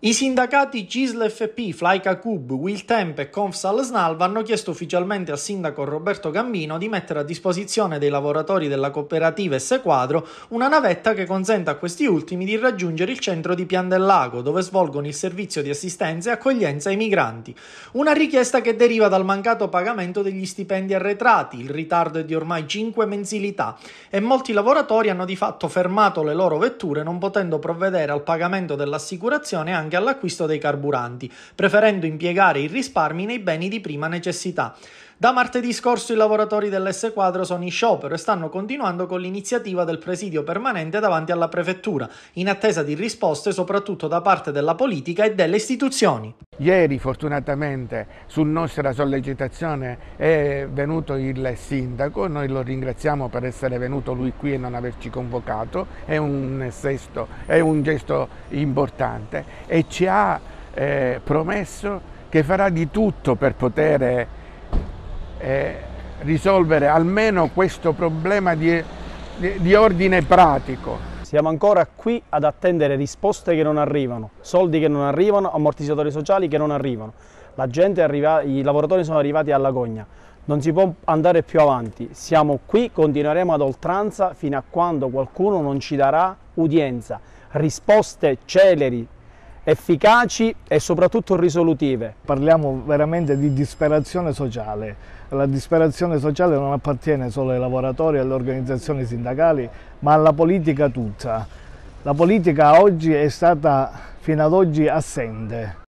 I sindacati Cisl FP, Flaica Cub, Wiltemp e Confsal Snalva hanno chiesto ufficialmente al sindaco Roberto Gambino di mettere a disposizione dei lavoratori della cooperativa S Quadro una navetta che consenta a questi ultimi di raggiungere il centro di Pian del Lago, dove svolgono il servizio di assistenza e accoglienza ai migranti. Una richiesta che deriva dal mancato pagamento degli stipendi arretrati, il ritardo è di ormai 5 mensilità e molti lavoratori hanno di fatto fermato le loro vetture non potendo provvedere al pagamento dell'assicurazione anche anche all'acquisto dei carburanti, preferendo impiegare i risparmi nei beni di prima necessità. Da martedì scorso i lavoratori dell'S Quadro sono in sciopero e stanno continuando con l'iniziativa del presidio permanente davanti alla prefettura, in attesa di risposte soprattutto da parte della politica e delle istituzioni. Ieri fortunatamente su nostra sollecitazione è venuto il sindaco, noi lo ringraziamo per essere venuto lui qui e non averci convocato, è un, sesto, è un gesto importante e ci ha eh, promesso che farà di tutto per poter eh, risolvere almeno questo problema di, di, di ordine pratico. Siamo ancora qui ad attendere risposte che non arrivano, soldi che non arrivano, ammortizzatori sociali che non arrivano. La gente è i lavoratori sono arrivati alla gogna. Non si può andare più avanti. Siamo qui, continueremo ad oltranza fino a quando qualcuno non ci darà udienza. Risposte celeri, efficaci e soprattutto risolutive. Parliamo veramente di disperazione sociale. La disperazione sociale non appartiene solo ai lavoratori e alle organizzazioni sindacali, ma alla politica tutta. La politica oggi è stata fino ad oggi assente.